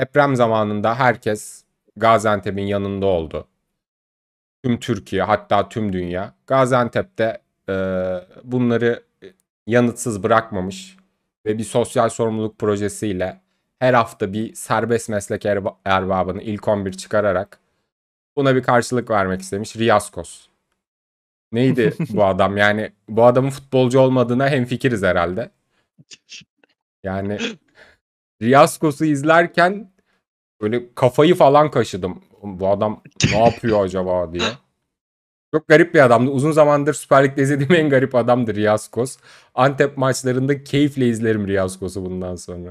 Deprem zamanında herkes Gaziantep'in yanında oldu. Tüm Türkiye hatta tüm dünya Gaziantep'te e, bunları yanıtsız bırakmamış ve bir sosyal sorumluluk projesiyle her hafta bir serbest meslek erbabını ilk 11 çıkararak buna bir karşılık vermek istemiş Riyaskos. Neydi bu adam? Yani bu adamın futbolcu olmadığına hem fikiriz herhalde. Yani Riyaskos'u izlerken böyle kafayı falan kaşıdım. Bu adam ne yapıyor acaba diye. Çok garip bir adamdı. Uzun zamandır Süper Lig'de izlediğim en garip adamdı Riyaskos. Antep maçlarında keyifle izlerim Riyaskos'u bundan sonra.